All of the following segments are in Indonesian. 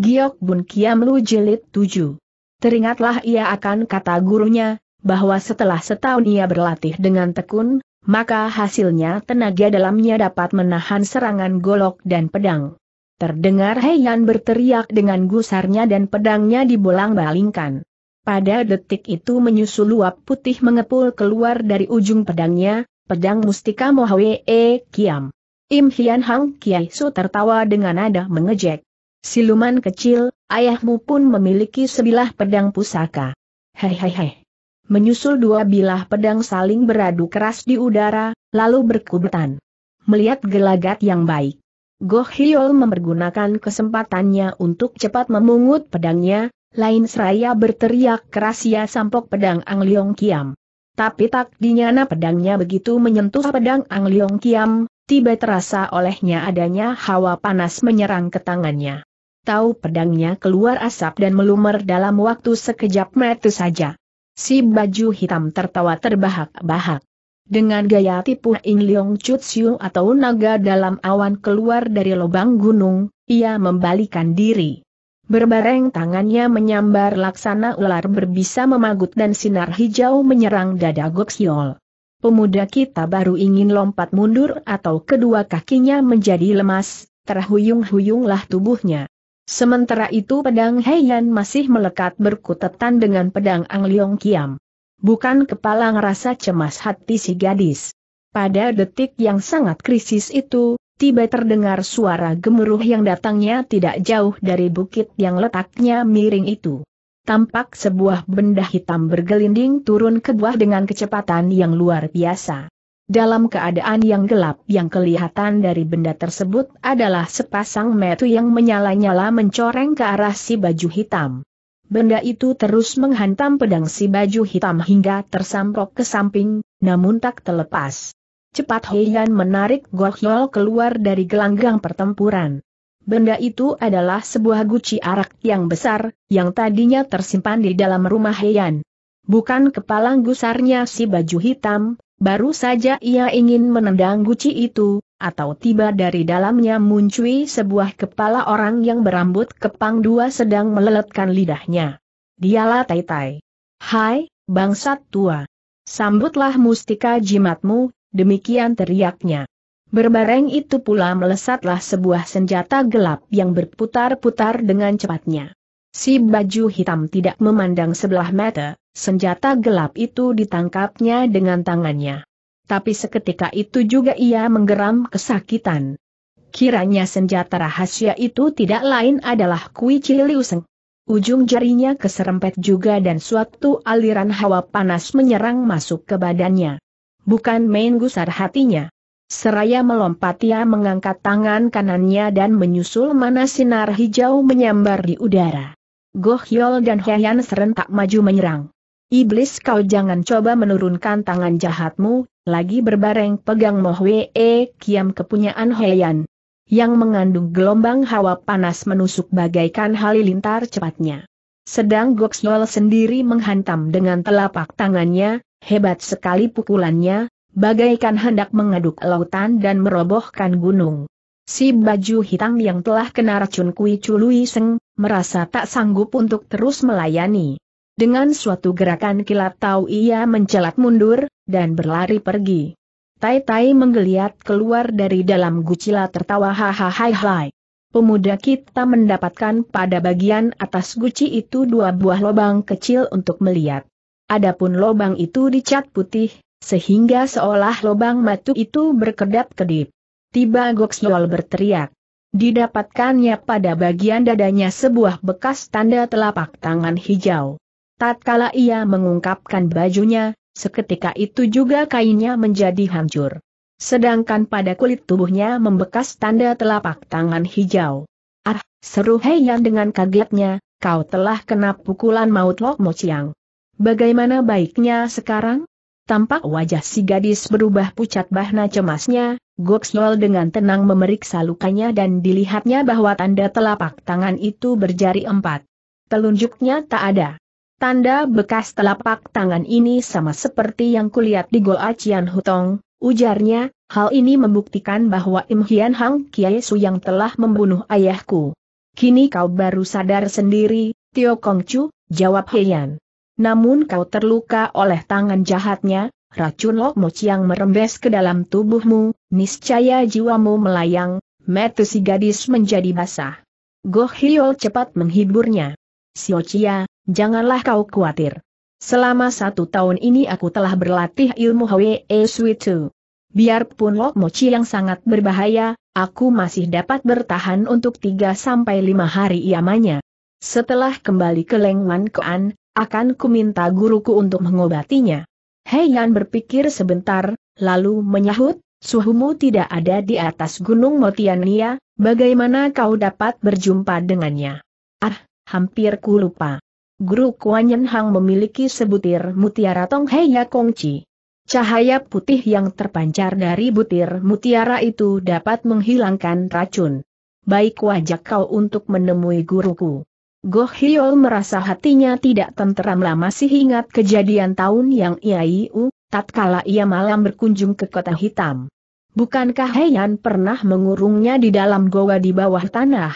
Giok Bun Kiam Lu Jelit 7. Teringatlah ia akan kata gurunya, bahwa setelah setahun ia berlatih dengan tekun, maka hasilnya tenaga dalamnya dapat menahan serangan golok dan pedang. Terdengar Heian berteriak dengan gusarnya dan pedangnya dibolang-balingkan. Pada detik itu menyusul luap putih mengepul keluar dari ujung pedangnya, pedang mustika Mohwee Kiam. Im Hian Hang Kiai Su tertawa dengan nada mengejek. Siluman kecil, ayahmu pun memiliki sebilah pedang pusaka. Hehehe. Menyusul dua bilah pedang saling beradu keras di udara, lalu berkubutan. Melihat gelagat yang baik. Goh Hiol mempergunakan kesempatannya untuk cepat memungut pedangnya, lain seraya berteriak keras ia ya sampok pedang Ang Leong Kiam. Tapi tak dinyana pedangnya begitu menyentuh pedang Ang Leong Kiam, tiba terasa olehnya adanya hawa panas menyerang ke tangannya tahu pedangnya keluar asap dan melumer dalam waktu sekejap mata saja. Si baju hitam tertawa terbahak-bahak. Dengan gaya tipu Ing Leong Chutsiu atau naga dalam awan keluar dari lubang gunung, ia membalikan diri. Berbareng tangannya menyambar laksana ular berbisa memagut dan sinar hijau menyerang dada Goksiol. Pemuda kita baru ingin lompat mundur atau kedua kakinya menjadi lemas, terhuyung-huyunglah tubuhnya. Sementara itu pedang Heian masih melekat berkutetan dengan pedang Ang Leong Kiam. Bukan kepala ngerasa cemas hati si gadis. Pada detik yang sangat krisis itu, tiba terdengar suara gemuruh yang datangnya tidak jauh dari bukit yang letaknya miring itu. Tampak sebuah benda hitam bergelinding turun ke buah dengan kecepatan yang luar biasa. Dalam keadaan yang gelap yang kelihatan dari benda tersebut adalah sepasang metu yang menyala-nyala mencoreng ke arah si baju hitam. Benda itu terus menghantam pedang si baju hitam hingga tersamprok ke samping, namun tak terlepas. Cepat Heian menarik Gohyol keluar dari gelanggang pertempuran. Benda itu adalah sebuah guci arak yang besar, yang tadinya tersimpan di dalam rumah Heian. Bukan kepala gusarnya si baju hitam, Baru saja ia ingin menendang guci itu, atau tiba dari dalamnya muncul sebuah kepala orang yang berambut kepang dua sedang meleletkan lidahnya. Dialah Tai Tai. Hai, bangsat tua. Sambutlah mustika jimatmu, demikian teriaknya. Berbareng itu pula melesatlah sebuah senjata gelap yang berputar-putar dengan cepatnya. Si baju hitam tidak memandang sebelah mata, senjata gelap itu ditangkapnya dengan tangannya. Tapi seketika itu juga ia menggeram kesakitan. Kiranya senjata rahasia itu tidak lain adalah kui ciliuseng. Ujung jarinya keserempet juga dan suatu aliran hawa panas menyerang masuk ke badannya. Bukan main gusar hatinya. Seraya melompat ia mengangkat tangan kanannya dan menyusul mana sinar hijau menyambar di udara. Goh Yol dan Heian serentak maju menyerang. Iblis kau jangan coba menurunkan tangan jahatmu, lagi berbareng pegang Mohwee E Kiam kepunyaan Heian. Yang mengandung gelombang hawa panas menusuk bagaikan halilintar cepatnya. Sedang Goh Yol sendiri menghantam dengan telapak tangannya, hebat sekali pukulannya, bagaikan hendak mengaduk lautan dan merobohkan gunung. Si baju hitam yang telah kena racun Kui Chului Seng, merasa tak sanggup untuk terus melayani. Dengan suatu gerakan kilat tahu ia mencelat mundur, dan berlari pergi. Tai Tai menggeliat keluar dari dalam gucila tertawa hahahai-hai. Pemuda kita mendapatkan pada bagian atas guci itu dua buah lubang kecil untuk melihat. Adapun lubang itu dicat putih, sehingga seolah lubang matu itu berkedap-kedip tiba Goksnol berteriak. Didapatkannya pada bagian dadanya sebuah bekas tanda telapak tangan hijau. Tatkala ia mengungkapkan bajunya, seketika itu juga kainnya menjadi hancur. Sedangkan pada kulit tubuhnya membekas tanda telapak tangan hijau. Ah, seru Heian dengan kagetnya, kau telah kena pukulan maut Lok Mo Bagaimana baiknya sekarang? Tampak wajah si gadis berubah pucat bahna cemasnya, Goksnol dengan tenang memeriksa lukanya dan dilihatnya bahwa tanda telapak tangan itu berjari empat. Telunjuknya tak ada. Tanda bekas telapak tangan ini sama seperti yang kulihat di Goa Cian Hutong, ujarnya, hal ini membuktikan bahwa Im Hian Hang Kiai Su yang telah membunuh ayahku. Kini kau baru sadar sendiri, Tio Kong Chu, jawab Heian. Namun kau terluka oleh tangan jahatnya, racun mochi yang merembes ke dalam tubuhmu, niscaya jiwamu melayang, mata si gadis menjadi basah. Goh Hyo cepat menghiburnya. Siocia, janganlah kau khawatir. Selama satu tahun ini aku telah berlatih ilmu Hwe e Suitu. Biarpun Mochi yang sangat berbahaya, aku masih dapat bertahan untuk tiga sampai lima hari iamanya. Setelah kembali ke Lengwan Koan, akan kuminta guruku untuk mengobatinya. Hei Yan berpikir sebentar, lalu menyahut, suhumu tidak ada di atas Gunung Motiania, bagaimana kau dapat berjumpa dengannya? Ah, hampir ku lupa. Guru Kuan Yen Hang memiliki sebutir mutiara Tong Heya Kongci. Cahaya putih yang terpancar dari butir mutiara itu dapat menghilangkan racun. Baik wajah kau untuk menemui guruku. Goh Hyol merasa hatinya tidak tenteram lama sih ingat kejadian tahun yang Iaiu, tatkala ia malam berkunjung ke kota hitam. Bukankah Heian pernah mengurungnya di dalam goa di bawah tanah?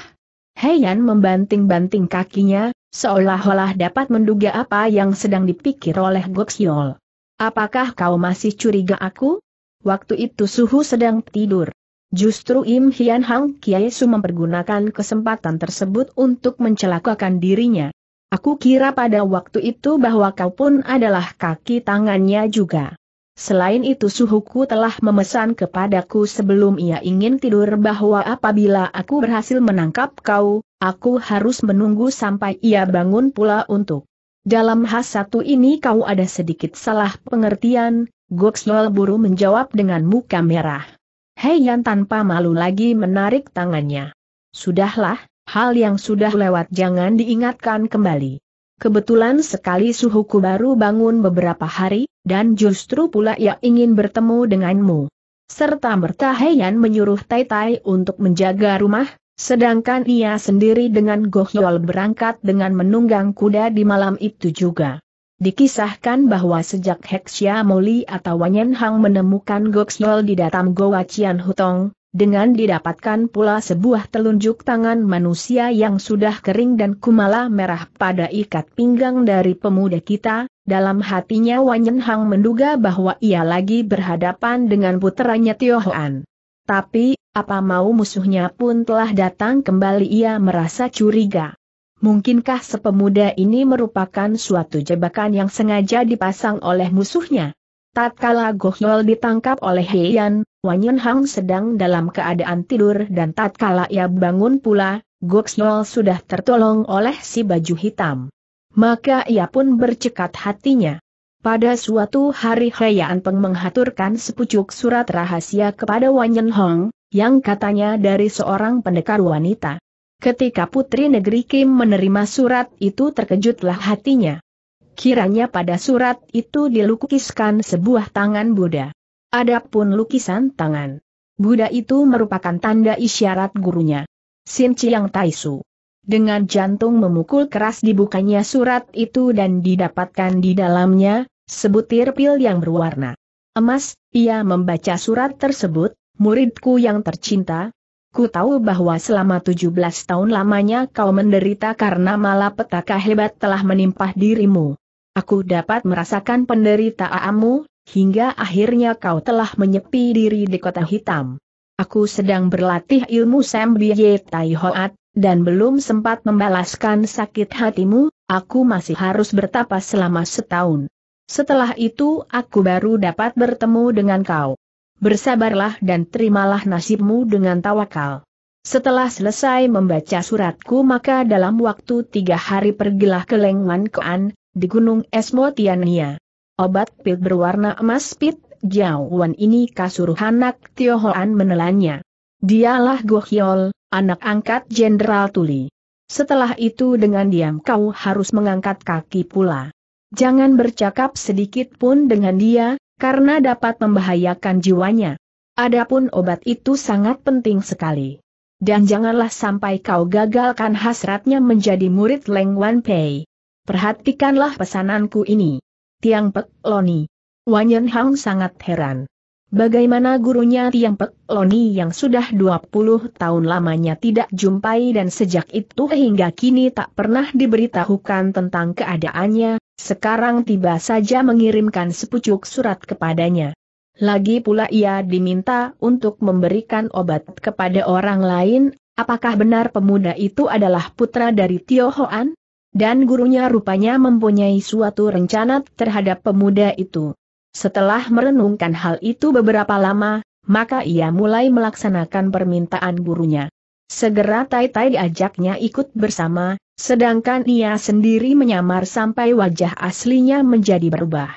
Heian membanting-banting kakinya, seolah-olah dapat menduga apa yang sedang dipikir oleh Goh Hyol. Apakah kau masih curiga aku? Waktu itu Suhu sedang tidur. Justru Im Hian Hang Kiai Su mempergunakan kesempatan tersebut untuk mencelakakan dirinya. Aku kira pada waktu itu bahwa kau pun adalah kaki tangannya juga. Selain itu suhuku telah memesan kepadaku sebelum ia ingin tidur bahwa apabila aku berhasil menangkap kau, aku harus menunggu sampai ia bangun pula untuk. Dalam hal satu ini kau ada sedikit salah pengertian, Goksnol buru menjawab dengan muka merah. Hei Yan tanpa malu lagi menarik tangannya. Sudahlah, hal yang sudah lewat jangan diingatkan kembali. Kebetulan sekali suhuku baru bangun beberapa hari, dan justru pula ia ingin bertemu denganmu. Serta merta Heian menyuruh Tai Tai untuk menjaga rumah, sedangkan ia sendiri dengan Gohyol berangkat dengan menunggang kuda di malam itu juga. Dikisahkan bahwa sejak Hexia Moli atau Wanyenhang Hang menemukan Goksiol di datam Goa Cian Hutong, dengan didapatkan pula sebuah telunjuk tangan manusia yang sudah kering dan kumala merah pada ikat pinggang dari pemuda kita, dalam hatinya Wanyenhang Hang menduga bahwa ia lagi berhadapan dengan putranya Tio Hoan. Tapi, apa mau musuhnya pun telah datang kembali ia merasa curiga. Mungkinkah sepemuda ini merupakan suatu jebakan yang sengaja dipasang oleh musuhnya? Tatkala Gohyol ditangkap oleh Heian, Wanyun Hang sedang dalam keadaan tidur dan tatkala ia bangun pula, Gohyol sudah tertolong oleh si baju hitam. Maka ia pun bercekat hatinya. Pada suatu hari Heian Peng menghaturkan sepucuk surat rahasia kepada Wanyun Hong, yang katanya dari seorang pendekar wanita. Ketika putri negeri Kim menerima surat itu terkejutlah hatinya. Kiranya pada surat itu dilukiskan sebuah tangan Buddha. Adapun lukisan tangan Buddha itu merupakan tanda isyarat gurunya. Sin Chiang Taisu. Dengan jantung memukul keras dibukanya surat itu dan didapatkan di dalamnya, sebutir pil yang berwarna emas, ia membaca surat tersebut, muridku yang tercinta, Ku tahu bahwa selama 17 tahun lamanya kau menderita karena malapetaka hebat telah menimpa dirimu. Aku dapat merasakan penderitaanmu, hingga akhirnya kau telah menyepi diri di kota hitam. Aku sedang berlatih ilmu Sembiye Tai Hoat, dan belum sempat membalaskan sakit hatimu, aku masih harus bertapa selama setahun. Setelah itu aku baru dapat bertemu dengan kau bersabarlah dan terimalah nasibmu dengan tawakal. Setelah selesai membaca suratku maka dalam waktu tiga hari pergilah ke Lengman Koan, di Gunung Esmotiania. Obat pil berwarna emas pit, jauhan ini kasuruhan Nak Tiohoan menelannya. Dialah Gohyol, anak angkat Jenderal Tuli. Setelah itu dengan diam kau harus mengangkat kaki pula. Jangan bercakap sedikit pun dengan dia, karena dapat membahayakan jiwanya. Adapun obat itu sangat penting sekali. Dan janganlah sampai kau gagalkan hasratnya menjadi murid Leng Wan Pei. Perhatikanlah pesananku ini. Tiang Pek Loni. Yen Hang sangat heran. Bagaimana gurunya Tiang Pek Loni yang sudah 20 tahun lamanya tidak jumpai dan sejak itu hingga kini tak pernah diberitahukan tentang keadaannya, sekarang tiba saja mengirimkan sepucuk surat kepadanya. Lagi pula ia diminta untuk memberikan obat kepada orang lain, apakah benar pemuda itu adalah putra dari Tio Hoan? Dan gurunya rupanya mempunyai suatu rencana terhadap pemuda itu. Setelah merenungkan hal itu beberapa lama, maka ia mulai melaksanakan permintaan gurunya. Segera Tai Tai diajaknya ikut bersama, sedangkan ia sendiri menyamar sampai wajah aslinya menjadi berubah.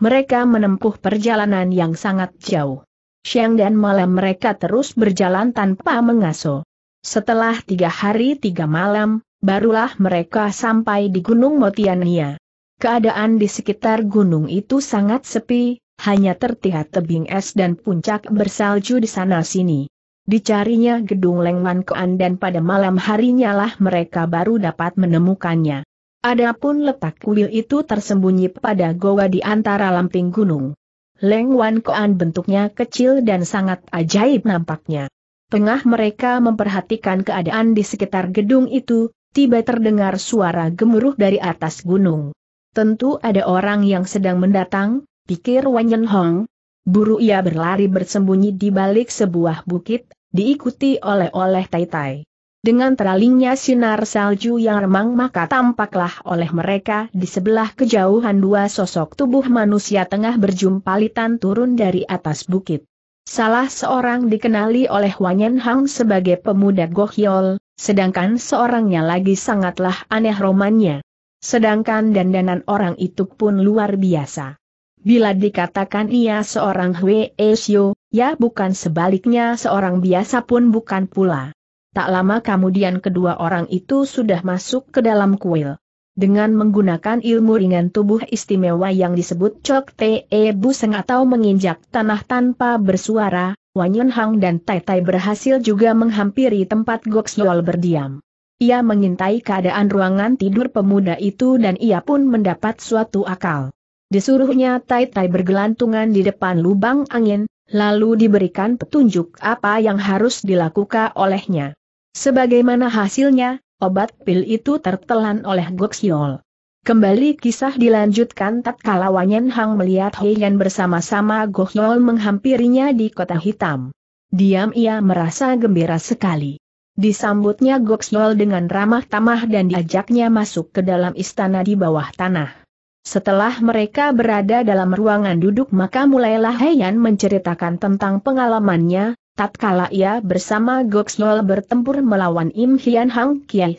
Mereka menempuh perjalanan yang sangat jauh. Siang dan malam mereka terus berjalan tanpa mengaso. Setelah tiga hari tiga malam, barulah mereka sampai di Gunung Motiania. Keadaan di sekitar gunung itu sangat sepi, hanya tertihat tebing es dan puncak bersalju di sana-sini. Dicarinya gedung Lengwan Koan dan pada malam harinya lah mereka baru dapat menemukannya. Adapun letak kuil itu tersembunyi pada goa di antara lamping gunung. Lengwan Koan bentuknya kecil dan sangat ajaib nampaknya. Tengah mereka memperhatikan keadaan di sekitar gedung itu, tiba terdengar suara gemuruh dari atas gunung. Tentu ada orang yang sedang mendatang, pikir Wanyen Hong, Buru ia berlari bersembunyi di balik sebuah bukit, diikuti oleh-oleh tai-tai. Dengan teralingnya sinar salju yang remang maka tampaklah oleh mereka di sebelah kejauhan dua sosok tubuh manusia tengah berjumpalitan turun dari atas bukit. Salah seorang dikenali oleh Wanyan Hang sebagai pemuda Gohyol, sedangkan seorangnya lagi sangatlah aneh romannya. Sedangkan dandanan orang itu pun luar biasa. Bila dikatakan ia seorang Hwee Sio, ya bukan sebaliknya seorang biasa pun bukan pula. Tak lama kemudian kedua orang itu sudah masuk ke dalam kuil. Dengan menggunakan ilmu ringan tubuh istimewa yang disebut Chok Te e Buseng atau menginjak tanah tanpa bersuara, Yun Hang dan Tai Tai berhasil juga menghampiri tempat Gok Siol berdiam. Ia mengintai keadaan ruangan tidur pemuda itu dan ia pun mendapat suatu akal. Disuruhnya Tai Tai bergelantungan di depan lubang angin, lalu diberikan petunjuk apa yang harus dilakukan olehnya. Sebagaimana hasilnya, obat pil itu tertelan oleh Goksiol. Kembali kisah dilanjutkan tatkala Wanyan Hang melihat Heian bersama-sama Goksiol menghampirinya di kota hitam. Diam ia merasa gembira sekali. Disambutnya Goksiol dengan ramah tamah dan diajaknya masuk ke dalam istana di bawah tanah. Setelah mereka berada dalam ruangan duduk maka mulailah Heian menceritakan tentang pengalamannya, tatkala ia bersama Goksol bertempur melawan Im Hian Hang Kiai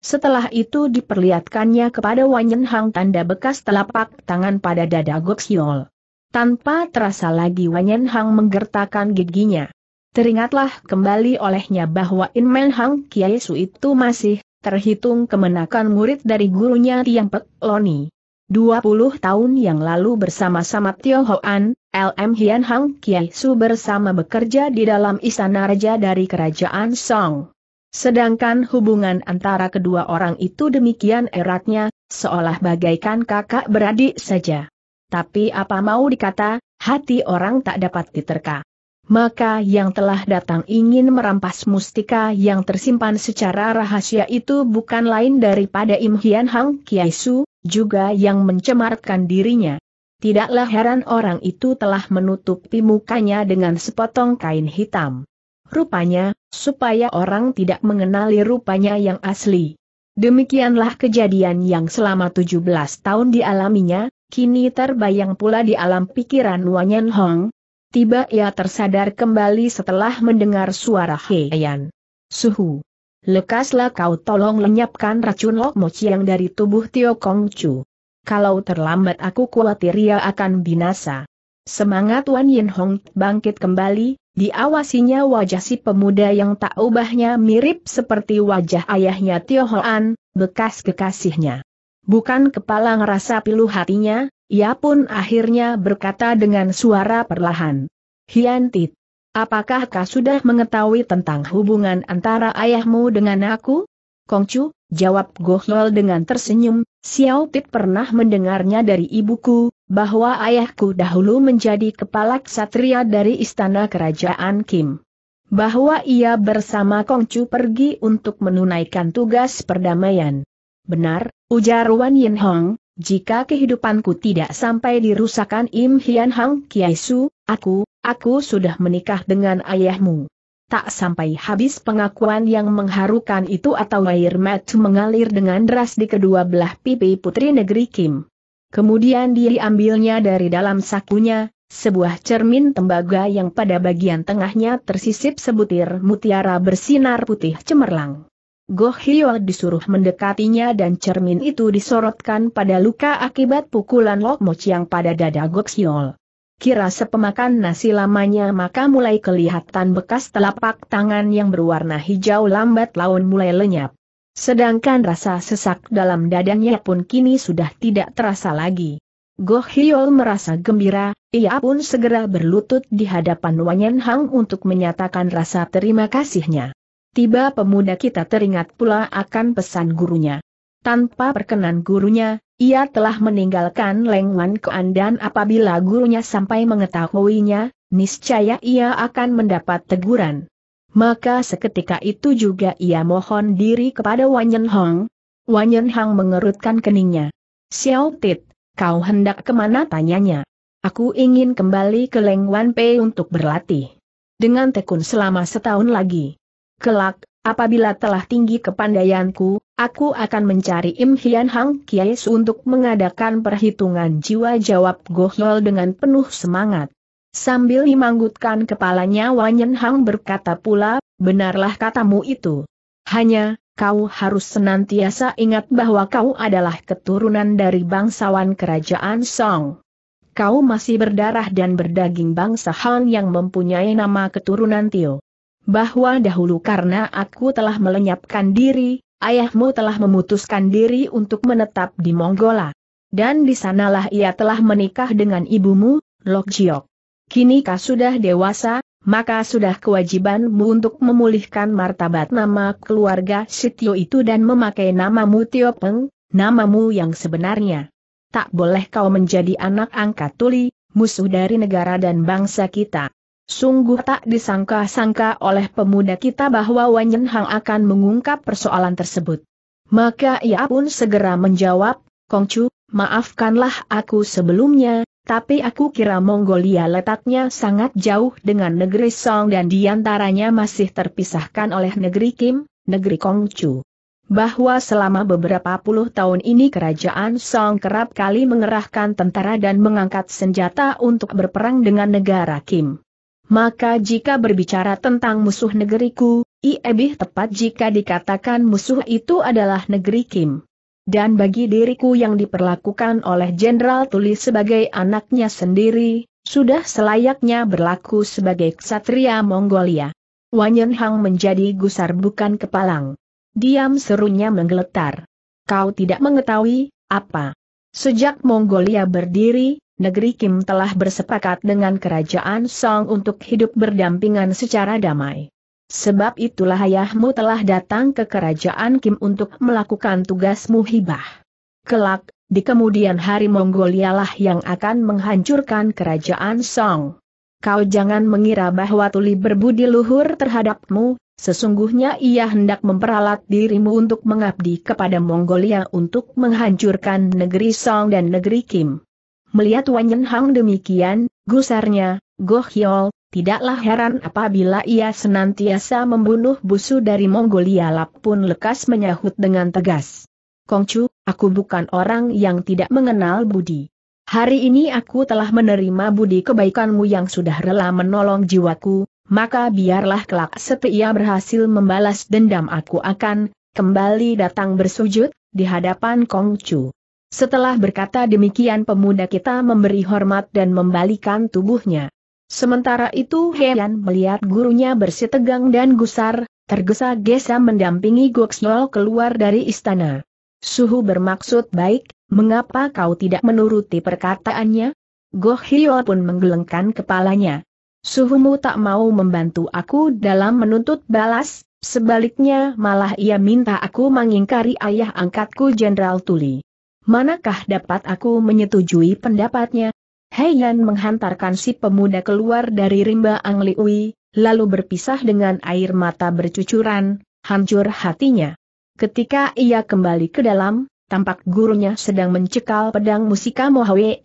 Setelah itu diperlihatkannya kepada Wanyen Hang tanda bekas telapak tangan pada dada Goksol. Tanpa terasa lagi Wanyen Hang menggertakkan giginya. Teringatlah kembali olehnya bahwa In Men Hang Kiai Su itu masih terhitung kemenakan murid dari gurunya Tiang Pek Loni. 20 tahun yang lalu bersama-sama Tio Hoan, LM Hian Hang Kiai Su bersama bekerja di dalam istana raja dari kerajaan Song. Sedangkan hubungan antara kedua orang itu demikian eratnya, seolah bagaikan kakak beradik saja. Tapi apa mau dikata, hati orang tak dapat diterka. Maka yang telah datang ingin merampas mustika yang tersimpan secara rahasia itu bukan lain daripada Im Hian Hang Kiai Su, juga yang mencemarkan dirinya. Tidaklah heran orang itu telah menutupi mukanya dengan sepotong kain hitam. Rupanya, supaya orang tidak mengenali rupanya yang asli. Demikianlah kejadian yang selama 17 tahun dialaminya, kini terbayang pula di alam pikiran Wanyan Hong. Tiba ia tersadar kembali setelah mendengar suara Heian. Suhu lekaslah kau tolong lenyapkan racun lokmoci yang dari tubuh Tio Kong Chu. Kalau terlambat aku khawatir ia akan binasa. Semangat Wan Yin Hong bangkit kembali, diawasinya wajah si pemuda yang tak ubahnya mirip seperti wajah ayahnya Tio Hoan, bekas kekasihnya. Bukan kepala ngerasa pilu hatinya, ia pun akhirnya berkata dengan suara perlahan. Hian Tit. Apakah kau sudah mengetahui tentang hubungan antara ayahmu dengan aku? Kongcu, jawab Gohlol dengan tersenyum, Xiao Tit pernah mendengarnya dari ibuku, bahwa ayahku dahulu menjadi kepala ksatria dari istana kerajaan Kim. Bahwa ia bersama Kongcu pergi untuk menunaikan tugas perdamaian. Benar, ujar Wan Yin Hong, jika kehidupanku tidak sampai dirusakan Im Hian Hang Kiai Su, aku, aku sudah menikah dengan ayahmu. Tak sampai habis pengakuan yang mengharukan itu atau air mata mengalir dengan deras di kedua belah pipi putri negeri Kim. Kemudian dia diambilnya dari dalam sakunya, sebuah cermin tembaga yang pada bagian tengahnya tersisip sebutir mutiara bersinar putih cemerlang. Goh Hyo disuruh mendekatinya dan cermin itu disorotkan pada luka akibat pukulan Lok Lokmoch yang pada dada Goh Hyol. Kira sepemakan nasi lamanya maka mulai kelihatan bekas telapak tangan yang berwarna hijau lambat laun mulai lenyap. Sedangkan rasa sesak dalam dadanya pun kini sudah tidak terasa lagi. Goh Hyol merasa gembira, ia pun segera berlutut di hadapan Wanyan Hang untuk menyatakan rasa terima kasihnya. Tiba pemuda kita teringat pula akan pesan gurunya. Tanpa perkenan gurunya, ia telah meninggalkan Lengwan Kuan dan apabila gurunya sampai mengetahuinya, niscaya ia akan mendapat teguran. Maka seketika itu juga ia mohon diri kepada Wanyen Hong. Wanyen Hong mengerutkan keningnya. Xiao Tit, kau hendak kemana tanyanya? Aku ingin kembali ke Lengwan Pei untuk berlatih. Dengan tekun selama setahun lagi. Kelak, apabila telah tinggi kepandaianku, Aku akan mencari Im Hian Hang Kies untuk mengadakan perhitungan jiwa jawab Gohyol dengan penuh semangat. Sambil dimanggutkan kepalanya Wanyan Hang berkata pula, benarlah katamu itu. Hanya, kau harus senantiasa ingat bahwa kau adalah keturunan dari bangsawan kerajaan Song kau masih berdarah dan berdaging bangsa Han yang mempunyai nama keturunan Tio. Bahwa dahulu karena aku telah melenyapkan diri, ayahmu telah memutuskan diri untuk menetap di Mongolia, Dan di sanalah ia telah menikah dengan ibumu, Lok Jiok. Kini kau sudah dewasa, maka sudah kewajibanmu untuk memulihkan martabat nama keluarga Sitio itu dan memakai namamu Tio Peng, namamu yang sebenarnya. Tak boleh kau menjadi anak angkat tuli, musuh dari negara dan bangsa kita. Sungguh tak disangka-sangka oleh pemuda kita bahwa Yen Hang akan mengungkap persoalan tersebut. Maka ia pun segera menjawab, Kongcu, maafkanlah aku sebelumnya, tapi aku kira Mongolia letaknya sangat jauh dengan negeri Song dan diantaranya masih terpisahkan oleh negeri Kim, negeri Kongcu. Bahwa selama beberapa puluh tahun ini kerajaan Song kerap kali mengerahkan tentara dan mengangkat senjata untuk berperang dengan negara Kim. Maka jika berbicara tentang musuh negeriku, Iebih tepat jika dikatakan musuh itu adalah negeri Kim. Dan bagi diriku yang diperlakukan oleh Jenderal Tuli sebagai anaknya sendiri, sudah selayaknya berlaku sebagai ksatria Mongolia. Wanyan Hang menjadi gusar bukan kepalang. Diam serunya menggeletar. Kau tidak mengetahui, apa? Sejak Mongolia berdiri, negeri Kim telah bersepakat dengan kerajaan Song untuk hidup berdampingan secara damai. Sebab itulah ayahmu telah datang ke kerajaan Kim untuk melakukan tugasmu hibah. Kelak, di kemudian hari Mongolialah yang akan menghancurkan kerajaan Song. Kau jangan mengira bahwa Tuli berbudi luhur terhadapmu, sesungguhnya ia hendak memperalat dirimu untuk mengabdi kepada Mongolia untuk menghancurkan negeri Song dan negeri Kim. Melihat Yen Hang demikian, gusarnya, Goh Hyol, tidaklah heran apabila ia senantiasa membunuh busu dari Mongolia Lap pun lekas menyahut dengan tegas. Kongcu, aku bukan orang yang tidak mengenal budi. Hari ini aku telah menerima budi kebaikanmu yang sudah rela menolong jiwaku, maka biarlah kelak setia berhasil membalas dendam aku akan, kembali datang bersujud, di hadapan Kongcu. Setelah berkata demikian pemuda kita memberi hormat dan membalikan tubuhnya. Sementara itu Heian melihat gurunya bersitegang dan gusar, tergesa-gesa mendampingi Goksiol keluar dari istana. Suhu bermaksud baik, mengapa kau tidak menuruti perkataannya? Gohyo pun menggelengkan kepalanya. Suhumu tak mau membantu aku dalam menuntut balas, sebaliknya malah ia minta aku mengingkari ayah angkatku Jenderal Tuli. Manakah dapat aku menyetujui pendapatnya? Hei menghantarkan si pemuda keluar dari rimba Ang Liui, lalu berpisah dengan air mata bercucuran, hancur hatinya. Ketika ia kembali ke dalam, tampak gurunya sedang mencekal pedang musika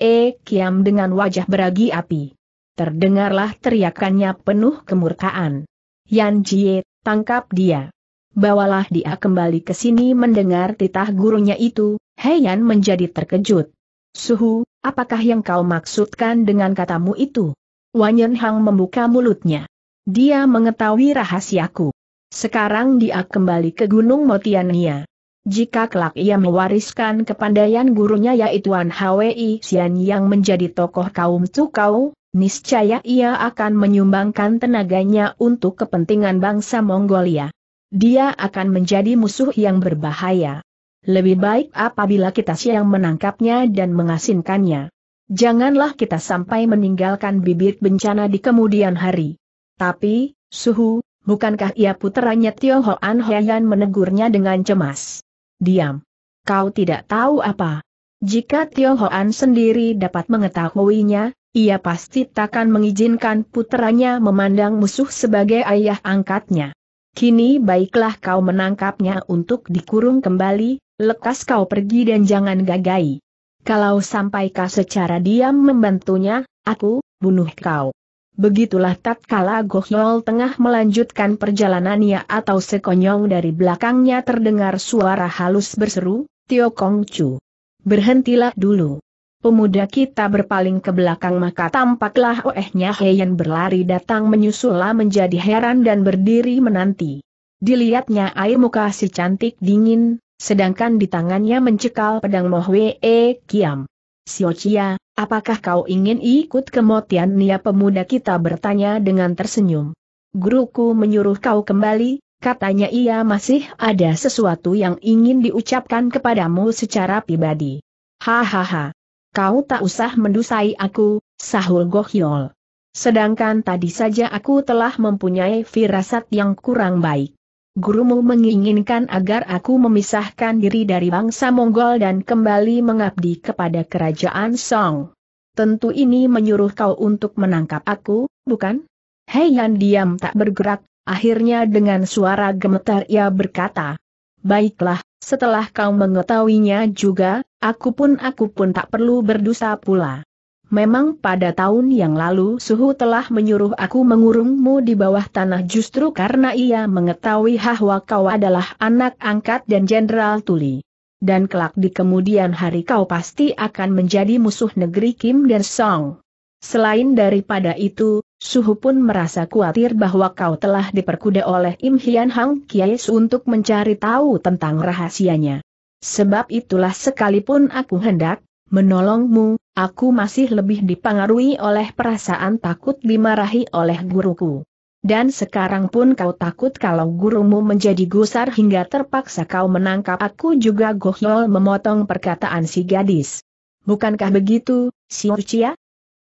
E. Kiam dengan wajah beragi api. Terdengarlah teriakannya penuh kemurkaan. Yan Jie, tangkap dia. Bawalah dia kembali ke sini mendengar titah gurunya itu, Heian menjadi terkejut. Suhu, apakah yang kau maksudkan dengan katamu itu? Yen Hang membuka mulutnya. Dia mengetahui rahasiaku. Sekarang dia kembali ke Gunung Motiania. Jika kelak ia mewariskan kepandaian gurunya yaitu Wan Hwei Xian yang menjadi tokoh kaum Tukau, niscaya ia akan menyumbangkan tenaganya untuk kepentingan bangsa Mongolia. Dia akan menjadi musuh yang berbahaya. Lebih baik apabila kita siang menangkapnya dan mengasinkannya. Janganlah kita sampai meninggalkan bibit bencana di kemudian hari. Tapi, Suhu, bukankah ia puteranya Tio Hoan Hoyan menegurnya dengan cemas? Diam. Kau tidak tahu apa. Jika Tio Hoan sendiri dapat mengetahuinya, ia pasti takkan mengizinkan puteranya memandang musuh sebagai ayah angkatnya. Kini baiklah kau menangkapnya untuk dikurung kembali, lekas kau pergi dan jangan gagai. Kalau sampai kau secara diam membantunya, aku, bunuh kau. Begitulah tatkala Gohyol tengah melanjutkan perjalanannya atau sekonyong dari belakangnya terdengar suara halus berseru, Tio Kong Chu. Berhentilah dulu. Pemuda kita berpaling ke belakang maka tampaklah oehnya oh, Heian berlari datang menyusullah menjadi heran dan berdiri menanti. Dilihatnya air muka si cantik dingin, sedangkan di tangannya mencekal pedang Mohwe E Kiam. Siocia, apakah kau ingin ikut kemotian Nia pemuda kita bertanya dengan tersenyum. Guruku menyuruh kau kembali, Katanya ia masih ada sesuatu yang ingin diucapkan kepadamu secara pribadi. Hahaha. Kau tak usah mendusai aku, sahul Gohyol. Sedangkan tadi saja aku telah mempunyai firasat yang kurang baik. Gurumu menginginkan agar aku memisahkan diri dari bangsa Mongol dan kembali mengabdi kepada kerajaan Song. Tentu ini menyuruh kau untuk menangkap aku, bukan? Hei Yan diam tak bergerak, akhirnya dengan suara gemetar ia berkata, Baiklah, setelah kau mengetahuinya juga, aku pun aku pun tak perlu berdosa pula. Memang pada tahun yang lalu Suhu telah menyuruh aku mengurungmu di bawah tanah justru karena ia mengetahui bahwa kau adalah anak angkat dan jenderal tuli. Dan kelak di kemudian hari kau pasti akan menjadi musuh negeri Kim dan Song. Selain daripada itu, Suhu pun merasa khawatir bahwa kau telah diperkuda oleh Im Hian Hang Kies untuk mencari tahu tentang rahasianya. Sebab itulah sekalipun aku hendak menolongmu, aku masih lebih dipengaruhi oleh perasaan takut dimarahi oleh guruku. Dan sekarang pun kau takut kalau gurumu menjadi gusar hingga terpaksa kau menangkap aku juga Gohyol memotong perkataan si gadis. Bukankah begitu, si Urcia?